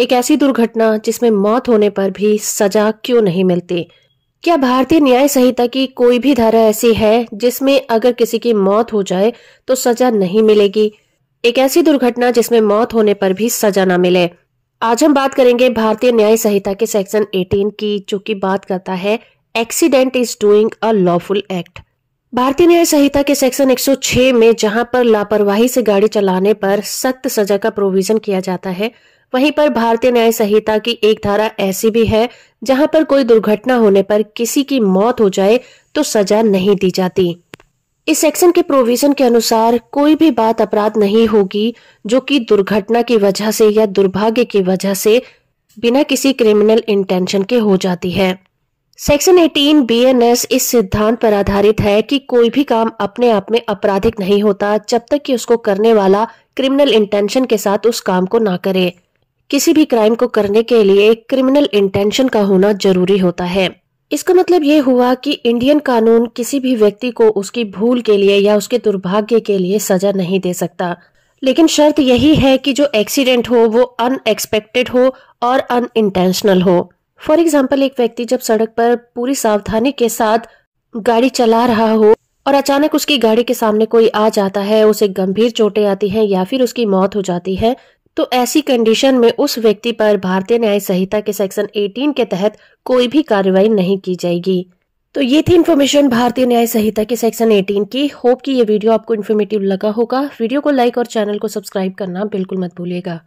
एक ऐसी दुर्घटना जिसमें मौत होने पर भी सजा क्यों नहीं मिलती क्या भारतीय न्याय संहिता की कोई भी धारा ऐसी है जिसमें अगर किसी की मौत हो जाए तो सजा नहीं मिलेगी एक ऐसी दुर्घटना जिसमें मौत होने पर भी सजा ना मिले आज हम बात करेंगे भारतीय न्याय संहिता के सेक्शन 18 की जो की बात करता है accident is doing a lawful act Bharatiya Nyaya संहिता के सेक्शन 106 में जहां पर लापरवाही से गाड़ी चलाने पर सख्त सजा का प्रोविजन किया जाता है वहीं पर भारतीय न्याय संहिता की एक धारा ऐसी भी है जहां पर कोई दुर्घटना होने पर किसी की मौत हो जाए तो सजा नहीं दी जाती इस सेक्शन के प्रोविजन के अनुसार कोई भी बात अपराध नहीं होगी जो कि दुर्घटना की वजह से या दुर्भाग्य की वजह से बिना किसी क्रिमिनल इंटेंशन के हो जाती है सेक्शन 18 बीएनएस इस सिद्धांत पर आधारित है कि कोई भी काम अपने आप में आपराधिक नहीं होता जब तक कि उसको करने वाला क्रिमिनल इंटेंशन के साथ उस काम को ना करे किसी भी क्राइम को करने के लिए एक क्रिमिनल इंटेंशन का होना जरूरी होता है इसका मतलब ये हुआ कि इंडियन कानून किसी भी व्यक्ति को उसकी भूल के लिए या उसके दुर्भाग्य के लिए सजा नहीं दे सकता लेकिन शर्त यही है कि जो एक्सीडेंट हो वो अनएक्सपेक्टेड हो और अनइंटेंशनल हो फॉर एग्जाम्पल एक व्यक्ति जब सड़क पर पूरी सावधानी के साथ गाड़ी चला रहा हो और अचानक उसकी गाड़ी के सामने कोई आ जाता है उसे गंभीर चोटें आती हैं या फिर उसकी मौत हो जाती है तो ऐसी कंडीशन में उस व्यक्ति पर भारतीय न्याय संहिता के सेक्शन 18 के तहत कोई भी कार्रवाई नहीं की जाएगी तो ये थी इन्फॉर्मेशन भारतीय न्याय संहिता के सेक्शन 18 की होप कि ये वीडियो आपको इन्फॉर्मेटिव लगा होगा वीडियो को लाइक और चैनल को सब्सक्राइब करना बिल्कुल मत भूलिएगा